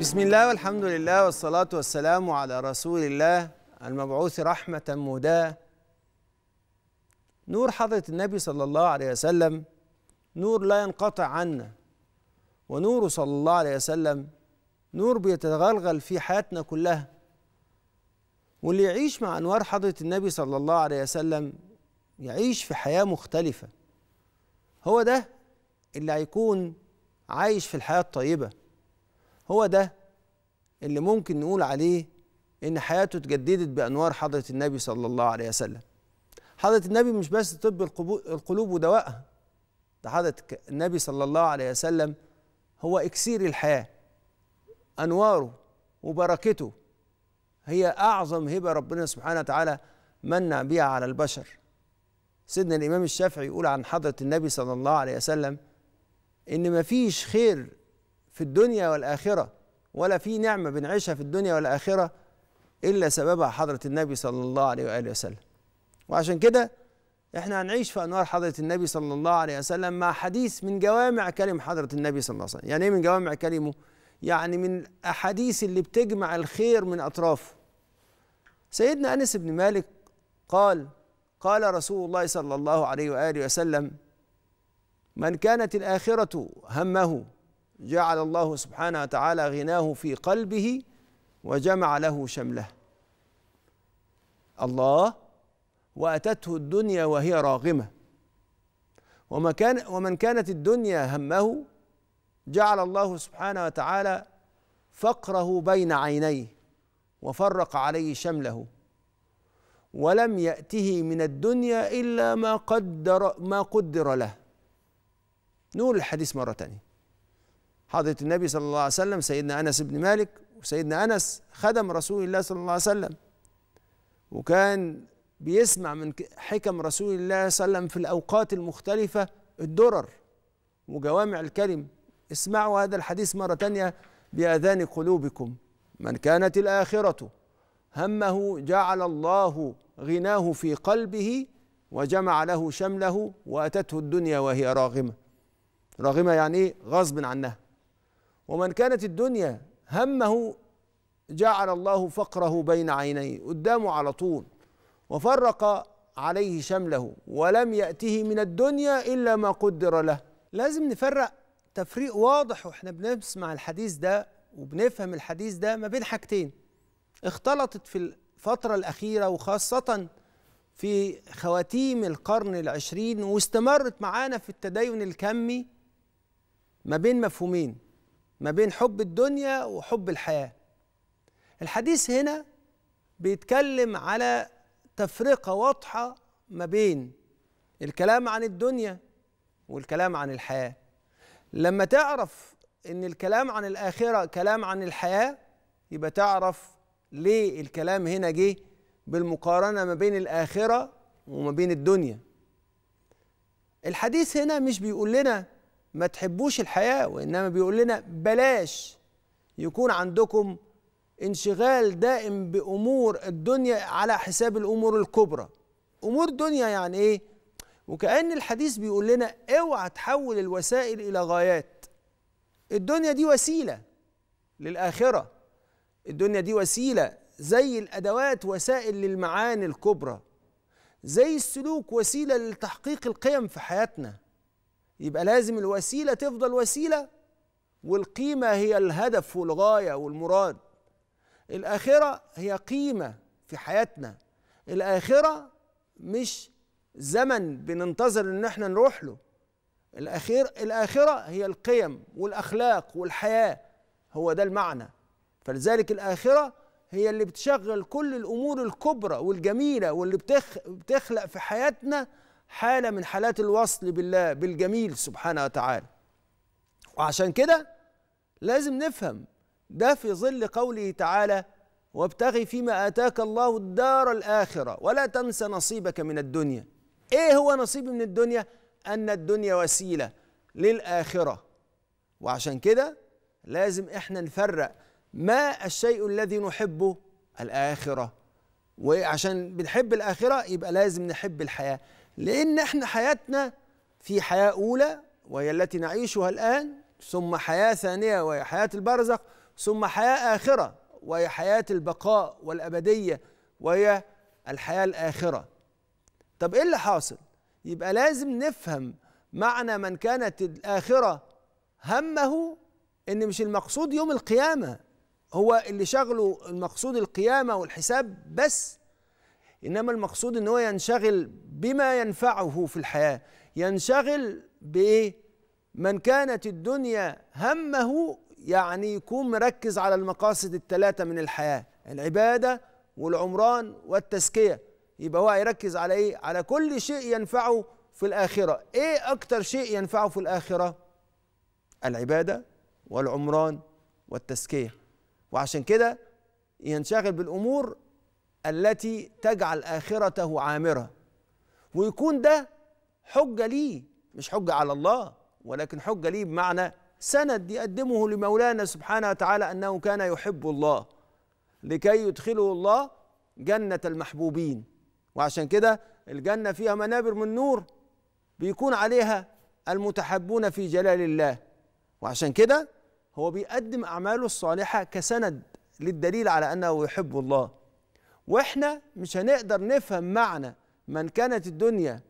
بسم الله والحمد لله والصلاة والسلام على رسول الله المبعوث رحمة مهداة نور حضرة النبي صلى الله عليه وسلم نور لا ينقطع عنا ونوره صلى الله عليه وسلم نور بيتغلغل في حياتنا كلها واللي يعيش مع أنوار حضرة النبي صلى الله عليه وسلم يعيش في حياة مختلفة هو ده اللي هيكون عايش في الحياة الطيبة هو ده اللي ممكن نقول عليه ان حياته اتجددت بانوار حضره النبي صلى الله عليه وسلم حضره النبي مش بس طب القلوب ودواءها ده حضره النبي صلى الله عليه وسلم هو اكسير الحياه انواره وبركته هي اعظم هبه ربنا سبحانه وتعالى منع بها على البشر سيدنا الامام الشافعي يقول عن حضره النبي صلى الله عليه وسلم ان مفيش خير في الدنيا والآخرة ولا في نعمة بنعيشها في الدنيا والآخرة إلا سببها حضرة النبي صلى الله عليه وآله وسلم وعشان كده احنا هنعيش في أنوار حضرة النبي صلى الله عليه وسلم مع حديث من جوامع كلم حضرة النبي صلى الله عليه وسلم يعني إيه من جوامع كلمه؟ يعني من الأحاديث اللي بتجمع الخير من أطرافه سيدنا أنس بن مالك قال قال رسول الله صلى الله عليه وآله وسلم من كانت الآخرة همه جعل الله سبحانه وتعالى غناه في قلبه وجمع له شمله الله واتته الدنيا وهي راغمه وما كان ومن كانت الدنيا همه جعل الله سبحانه وتعالى فقره بين عينيه وفرق عليه شمله ولم يأته من الدنيا إلا ما قدر ما قدر له نقول الحديث مرة ثانيه حضرة النبي صلى الله عليه وسلم سيدنا أنس بن مالك وسيدنا أنس خدم رسول الله صلى الله عليه وسلم وكان بيسمع من حكم رسول الله صلى الله عليه وسلم في الأوقات المختلفة الدرر وجوامع الكلم اسمعوا هذا الحديث مرة تانية بأذان قلوبكم من كانت الآخرة همه جعل الله غناه في قلبه وجمع له شمله وأتته الدنيا وهي راغمة راغمة يعني إيه غصب عنها ومن كانت الدنيا همه جعل الله فقره بين عينيه قدامه على طول وفرق عليه شمله ولم يأته من الدنيا إلا ما قدر له لازم نفرق تفريق واضح واحنا بنسمع الحديث ده وبنفهم الحديث ده ما بين حاجتين اختلطت في الفترة الأخيرة وخاصة في خواتيم القرن العشرين واستمرت معانا في التدين الكمي ما بين مفهومين ما بين حب الدنيا وحب الحياه الحديث هنا بيتكلم على تفرقه واضحه ما بين الكلام عن الدنيا والكلام عن الحياه لما تعرف ان الكلام عن الاخره كلام عن الحياه يبقى تعرف ليه الكلام هنا جه بالمقارنه ما بين الاخره وما بين الدنيا الحديث هنا مش بيقول لنا ما تحبوش الحياة وإنما بيقول لنا بلاش يكون عندكم انشغال دائم بأمور الدنيا على حساب الأمور الكبرى أمور دنيا يعني إيه؟ وكأن الحديث بيقول لنا اوعى تحول الوسائل إلى غايات الدنيا دي وسيلة للآخرة الدنيا دي وسيلة زي الأدوات وسائل للمعاني الكبرى زي السلوك وسيلة لتحقيق القيم في حياتنا يبقى لازم الوسيله تفضل وسيله والقيمه هي الهدف والغايه والمراد الاخره هي قيمه في حياتنا الاخره مش زمن بننتظر ان احنا نروح له الاخير الاخره هي القيم والاخلاق والحياه هو ده المعنى فلذلك الاخره هي اللي بتشغل كل الامور الكبرى والجميله واللي بتخلق في حياتنا حالة من حالات الوصل بالله بالجميل سبحانه وتعالى وعشان كده لازم نفهم ده في ظل قوله تعالى وابتغي فيما آتاك الله الدار الآخرة ولا تنس نصيبك من الدنيا إيه هو نصيب من الدنيا؟ أن الدنيا وسيلة للآخرة وعشان كده لازم إحنا نفرق ما الشيء الذي نحبه الآخرة وعشان بنحب الآخرة يبقى لازم نحب الحياة لأن احنا حياتنا في حياة أولى وهي التي نعيشها الآن ثم حياة ثانية وهي حياة البرزخ ثم حياة آخرة وهي حياة البقاء والأبدية وهي الحياة الآخرة طب إيه اللي حاصل؟ يبقى لازم نفهم معنى من كانت الآخرة همه إن مش المقصود يوم القيامة هو اللي شغله المقصود القيامة والحساب بس انما المقصود ان هو ينشغل بما ينفعه في الحياه ينشغل بايه من كانت الدنيا همه يعني يكون مركز على المقاصد الثلاثه من الحياه العباده والعمران والتزكيه يبقى هو هيركز على ايه على كل شيء ينفعه في الاخره ايه اكتر شيء ينفعه في الاخره العباده والعمران والتزكيه وعشان كده ينشغل بالامور التي تجعل اخرته عامره ويكون ده حجه ليه مش حجه على الله ولكن حجه ليه بمعنى سند يقدمه لمولانا سبحانه وتعالى انه كان يحب الله لكي يدخله الله جنه المحبوبين وعشان كده الجنه فيها منابر من نور بيكون عليها المتحبون في جلال الله وعشان كده هو بيقدم اعماله الصالحه كسند للدليل على انه يحب الله واحنا مش هنقدر نفهم معنى من كانت الدنيا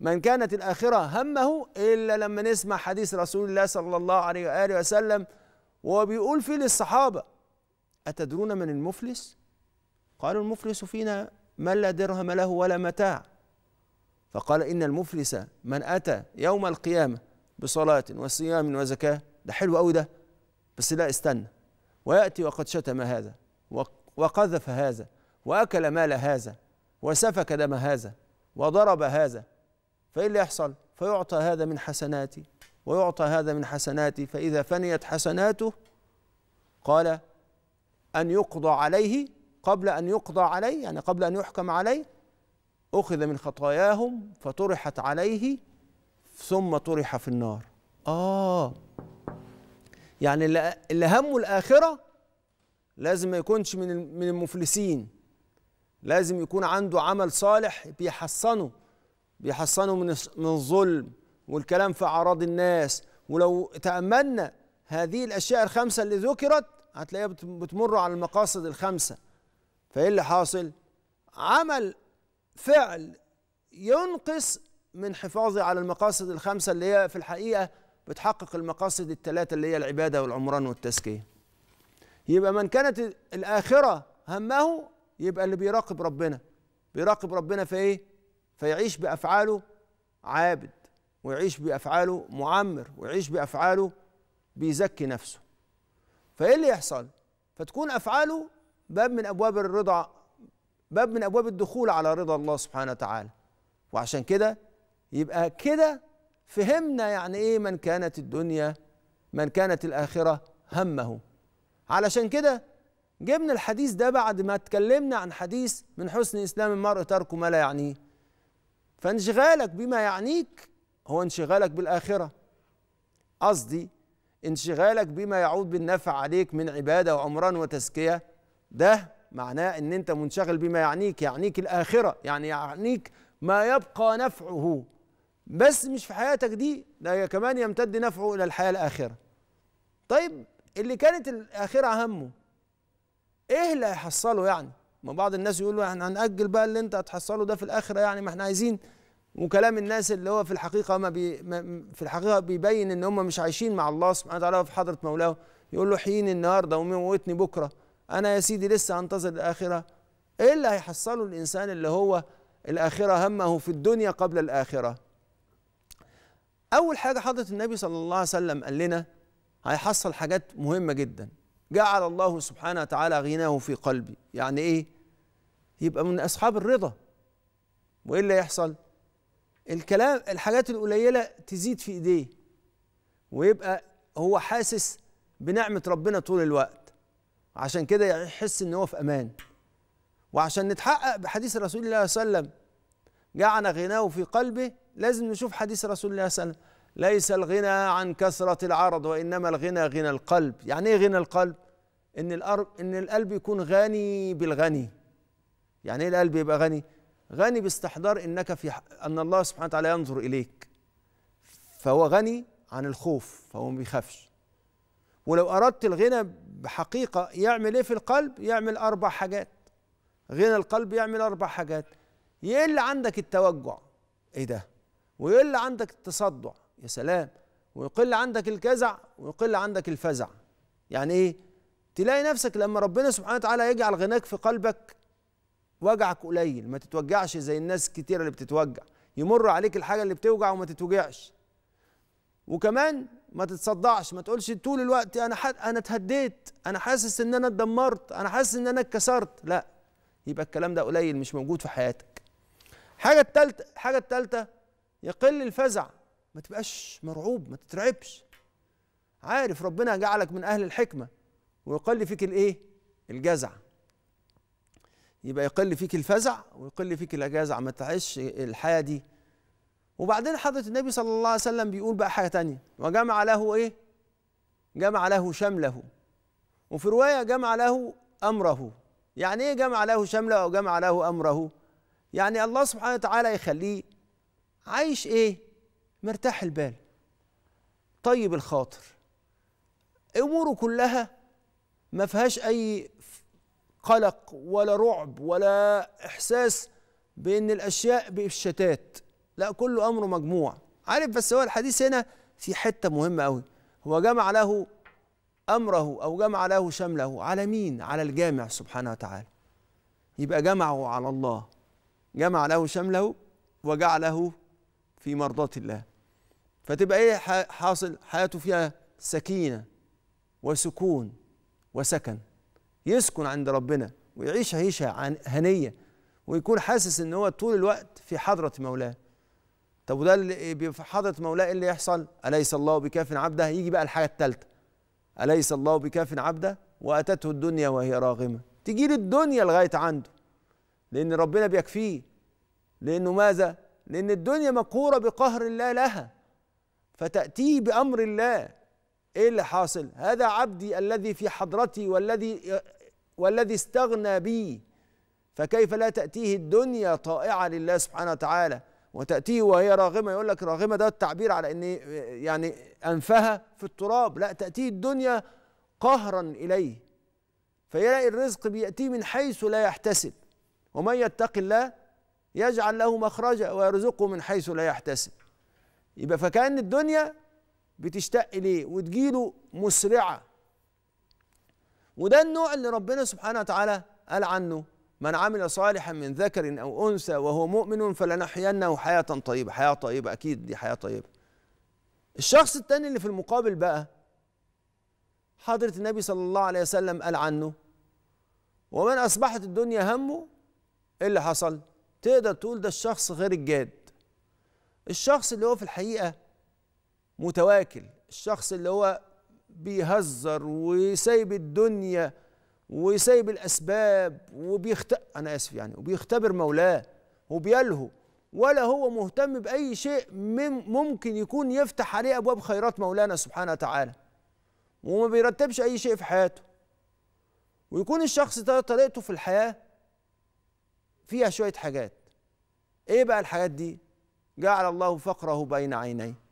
من كانت الآخرة همه إلا لما نسمع حديث رسول الله صلى الله عليه وآله وسلم وهو بيقول فيه للصحابة أتدرون من المفلس؟ قالوا المفلس فينا من لا درهم له ولا متاع فقال إن المفلس من أتى يوم القيامة بصلاة وصيام وزكاة ده حلو قوي ده بس لا استنى ويأتي وقد شتم هذا وقذف هذا وأكل مال هذا وسفك دم هذا وضرب هذا فإيه اللي يحصل فيعطى هذا من حسناتي ويعطى هذا من حسناتي فإذا فنيت حسناته قال أن يقضى عليه قبل أن يقضى عليه يعني قبل أن يحكم عليه أخذ من خطاياهم فطرحت عليه ثم طرح في النار آه يعني اللي همه الآخرة لازم ما يكونش من من المفلسين لازم يكون عنده عمل صالح بيحصنه بيحصنه من من الظلم والكلام في أعراض الناس ولو تأملنا هذه الأشياء الخمسة اللي ذكرت هتلاقيها بتمر على المقاصد الخمسة فإيه اللي حاصل؟ عمل فعل ينقص من حفاظي على المقاصد الخمسة اللي هي في الحقيقة بتحقق المقاصد الثلاثة اللي هي العبادة والعمران والتزكية يبقى من كانت الآخرة همه يبقى اللي بيراقب ربنا بيراقب ربنا في ايه فيعيش بافعاله عابد ويعيش بافعاله معمر ويعيش بافعاله بيزكي نفسه فايه اللي يحصل فتكون افعاله باب من ابواب الرضا باب من ابواب الدخول على رضا الله سبحانه وتعالى وعشان كده يبقى كده فهمنا يعني ايه من كانت الدنيا من كانت الاخره همه علشان كده جبنا الحديث ده بعد ما اتكلمنا عن حديث من حسن اسلام المرء ترك ما لا يعنيه فانشغالك بما يعنيك هو انشغالك بالاخره قصدي انشغالك بما يعود بالنفع عليك من عباده وعمران وتزكيه ده معناه ان انت منشغل بما يعنيك يعنيك الاخره يعني يعنيك ما يبقى نفعه بس مش في حياتك دي ده كمان يمتد نفعه الى الحياه الاخره طيب اللي كانت الاخره همه ايه اللي هيحصله يعني ما بعض الناس يقولوا احنا هنأجل بقى اللي انت هتحصله ده في الاخره يعني ما احنا عايزين وكلام الناس اللي هو في الحقيقه ما بي ما في الحقيقه بيبين ان هم مش عايشين مع الله سبحانه وتعالى في حضره مولاه يقول له حين النهارده وموتني بكره انا يا سيدي لسه هنتظر الاخره ايه اللي هيحصله الانسان اللي هو الاخره همه في الدنيا قبل الاخره اول حاجه حضره النبي صلى الله عليه وسلم قال لنا هيحصل حاجات مهمه جدا جعل الله سبحانه وتعالى غناه في قلبي يعني ايه يبقى من اصحاب الرضا وايه اللي يحصل الكلام الحاجات القليله تزيد في ايديه ويبقى هو حاسس بنعمه ربنا طول الوقت عشان كده يحس ان هو في امان وعشان نتحقق بحديث رسول الله صلى الله عليه وسلم جعل غناه في قلبه لازم نشوف حديث رسول الله صلى الله عليه وسلم ليس الغنى عن كثرة العرض وإنما الغنى غنى القلب يعني إيه غنى القلب ان القلب ان القلب يكون غني بالغني يعني ايه القلب يبقى غني غني باستحضار انك في ان الله سبحانه وتعالى ينظر اليك فهو غني عن الخوف فهو ما بيخافش ولو اردت الغنى بحقيقه يعمل ايه في القلب يعمل اربع حاجات غنى القلب يعمل اربع حاجات يقل عندك التوجع ايه ده ويقل عندك التصدع يا سلام ويقل عندك الجزع ويقل عندك الفزع يعني ايه تلاقي نفسك لما ربنا سبحانه وتعالى يجعل غناك في قلبك وجعك قليل ما تتوجعش زي الناس كتير اللي بتتوجع يمر عليك الحاجة اللي بتوجع وما تتوجعش وكمان ما تتصدعش ما تقولش طول الوقت انا حد انا اتهديت انا حاسس ان انا اتدمرت انا حاسس ان انا اتكسرت لا يبقى الكلام ده قليل مش موجود في حياتك حاجه التالتة حاجه التالتة يقل الفزع ما تبقاش مرعوب ما تترعبش عارف ربنا جعلك من اهل الحكمه ويقل فيك الايه الجزع يبقى يقل فيك الفزع ويقل فيك الجزع ما تعيش الحياه دي وبعدين حضرة النبي صلى الله عليه وسلم بيقول بقى حاجه تانية وجمع له ايه جمع له شمله وفي روايه جمع له امره يعني ايه جمع له شمله او جمع له امره يعني الله سبحانه وتعالى يخليه عايش ايه مرتاح البال طيب الخاطر اموره كلها ما فيهاش اي قلق ولا رعب ولا احساس بان الاشياء بالشتات لا كله امره مجموع عارف بس هو الحديث هنا في حته مهمه قوي هو جمع له امره او جمع له شمله على مين على الجامع سبحانه وتعالى يبقى جمعه على الله جمع له شمله وجعله في مرضات الله فتبقى ايه حاصل حياته فيها سكينه وسكون وسكن يسكن عند ربنا ويعيش عيشة هنية ويكون حاسس ان هو طول الوقت في حضرة مولاه طب وده اللي إيه، في حضرة مولاه ايه اللي يحصل أليس الله بكاف عبده يجي بقى الحاجة الثالثة أليس الله بكاف عبده وأتته الدنيا وهي راغمة تجي له الدنيا لغاية عنده لأن ربنا بيكفيه لأنه ماذا؟ لأن الدنيا مقهورة بقهر الله لها فتأتيه بأمر الله ايه اللي حاصل هذا عبدي الذي في حضرتي والذي والذي استغنى بي فكيف لا تأتيه الدنيا طائعة لله سبحانه وتعالى وتأتيه وهي راغمة يقول لك راغمة ده التعبير على أن يعني أنفها في التراب لا تأتيه الدنيا قهرا إليه فيلاقي الرزق بيأتيه من حيث لا يحتسب ومن يتق الله يجعل له مخرجا ويرزقه من حيث لا يحتسب يبقى فكأن الدنيا بتشتاق ليه وتجيله مسرعه وده النوع اللي ربنا سبحانه وتعالى قال عنه من عمل صالحا من ذكر او انثى وهو مؤمن فلنحيينه حياه طيبه حياه طيبه اكيد دي حياه طيبه الشخص التاني اللي في المقابل بقى حضره النبي صلى الله عليه وسلم قال عنه ومن اصبحت الدنيا همه ايه اللي حصل تقدر تقول ده الشخص غير الجاد الشخص اللي هو في الحقيقه متواكل الشخص اللي هو بيهزر وسايب الدنيا وسايب الأسباب وبيخت أنا آسف يعني وبيختبر مولاه وبيلهو ولا هو مهتم بأي شيء ممكن يكون يفتح عليه أبواب خيرات مولانا سبحانه وتعالى وما بيرتبش أي شيء في حياته ويكون الشخص ده طريقته في الحياة فيها شوية حاجات إيه بقى الحاجات دي؟ جعل الله فقره بين عينيه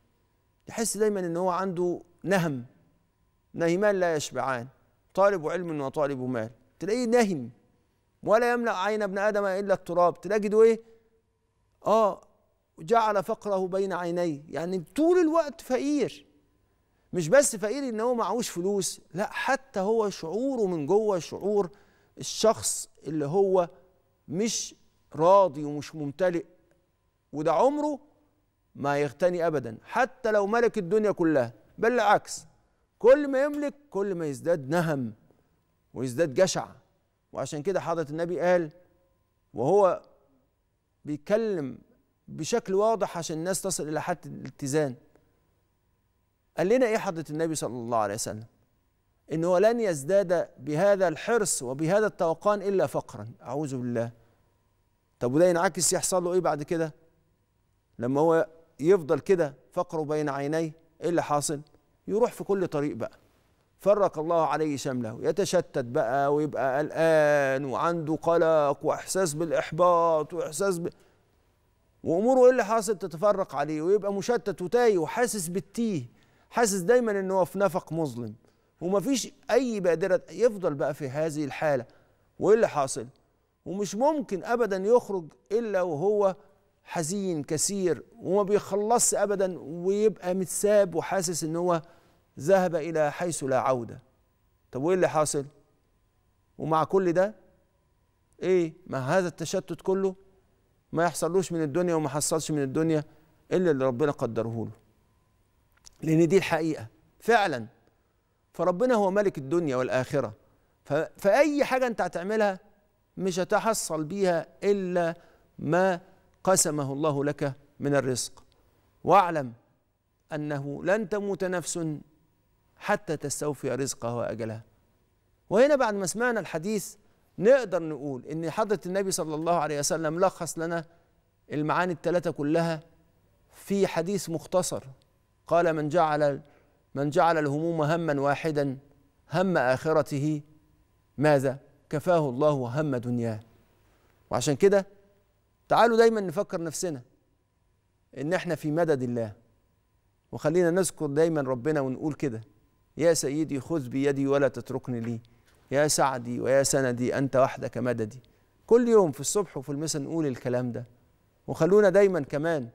تحس دايما ان هو عنده نهم نهمان لا يشبعان طالب علم وطالب مال تلاقيه نهم ولا يملا عين ابن ادم الا التراب تجده ايه اه جعل فقره بين عينيه يعني طول الوقت فقير مش بس فقير ان هو معهوش فلوس لا حتى هو شعوره من جوه شعور الشخص اللي هو مش راضي ومش ممتلئ وده عمره ما يغتني ابدا حتى لو ملك الدنيا كلها بل العكس كل ما يملك كل ما يزداد نهم ويزداد جشع وعشان كده حضره النبي قال وهو بيتكلم بشكل واضح عشان الناس تصل الى حد الاتزان قال لنا ايه حضره النبي صلى الله عليه وسلم انه لن يزداد بهذا الحرص وبهذا التوقان الا فقرا اعوذ بالله طب وده ينعكس يحصل له ايه بعد كده لما هو يفضل كده فقره بين عينيه ايه اللي حاصل يروح في كل طريق بقى فرق الله عليه شمله يتشتت بقى ويبقى قلقان وعنده قلق واحساس بالاحباط واحساس ب... واموره ايه اللي حاصل تتفرق عليه ويبقى مشتت وتايه وحاسس بالتيه حاسس دايما ان هو في نفق مظلم ومفيش اي بادره يفضل بقى في هذه الحاله وايه اللي حاصل ومش ممكن ابدا يخرج الا وهو حزين كثير وما بيخلص ابدا ويبقى متساب وحاسس ان هو ذهب الى حيث لا عوده طب وايه اللي حاصل ومع كل ده ايه مع هذا التشتت كله ما يحصلوش من الدنيا وما حصلش من الدنيا الا اللي ربنا قدره له لان دي الحقيقه فعلا فربنا هو ملك الدنيا والاخره فاي حاجه انت هتعملها مش هتحصل بيها الا ما قسمه الله لك من الرزق واعلم انه لن تموت نفس حتى تستوفي رزقها واجلها وهنا بعد ما سمعنا الحديث نقدر نقول ان حضره النبي صلى الله عليه وسلم لخص لنا المعاني الثلاثه كلها في حديث مختصر قال من جعل من جعل الهموم هما واحدا هم اخرته ماذا كفاه الله هم دنياه وعشان كده تعالوا دايما نفكر نفسنا ان احنا في مدد الله وخلينا نذكر دايما ربنا ونقول كده يا سيدي خذ بيدي ولا تتركني لي يا سعدي ويا سندي انت وحدك مددي كل يوم في الصبح وفي المساء نقول الكلام ده وخلونا دايما كمان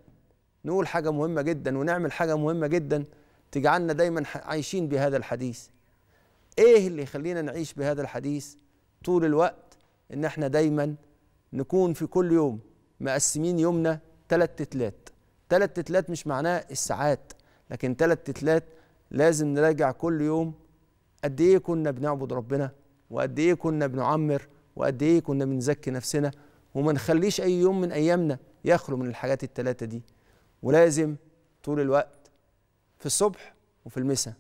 نقول حاجه مهمه جدا ونعمل حاجه مهمه جدا تجعلنا دايما عايشين بهذا الحديث ايه اللي يخلينا نعيش بهذا الحديث طول الوقت ان احنا دايما نكون في كل يوم مقسمين يومنا تلات تتلات تلات تتلات مش معناها الساعات لكن تلات تتلات لازم نراجع كل يوم قد ايه كنا بنعبد ربنا وقد ايه كنا بنعمر وقد ايه كنا بنزكي نفسنا وما نخليش اي يوم من ايامنا يخلو من الحاجات التلاته دي ولازم طول الوقت في الصبح وفي المساء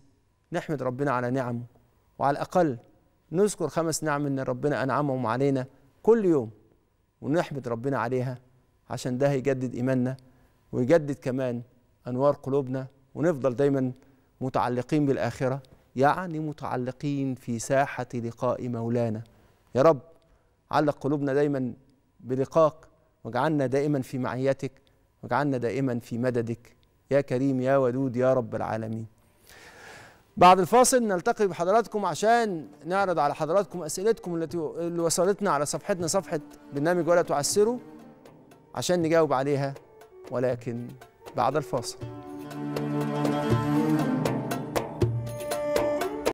نحمد ربنا على نعمه وعلى الاقل نذكر خمس نعم ان ربنا انعمهم علينا كل يوم ونحمد ربنا عليها عشان ده هيجدد إيماننا ويجدد كمان أنوار قلوبنا ونفضل دايما متعلقين بالآخرة يعني متعلقين في ساحة لقاء مولانا يا رب علق قلوبنا دايما بلقاك واجعلنا دائما في معيتك واجعلنا دائما في مددك يا كريم يا ودود يا رب العالمين بعد الفاصل نلتقي بحضراتكم عشان نعرض على حضراتكم اسئلتكم التي اللي وصلتنا على صفحتنا صفحه برنامج ولا تعسروا عشان نجاوب عليها ولكن بعد الفاصل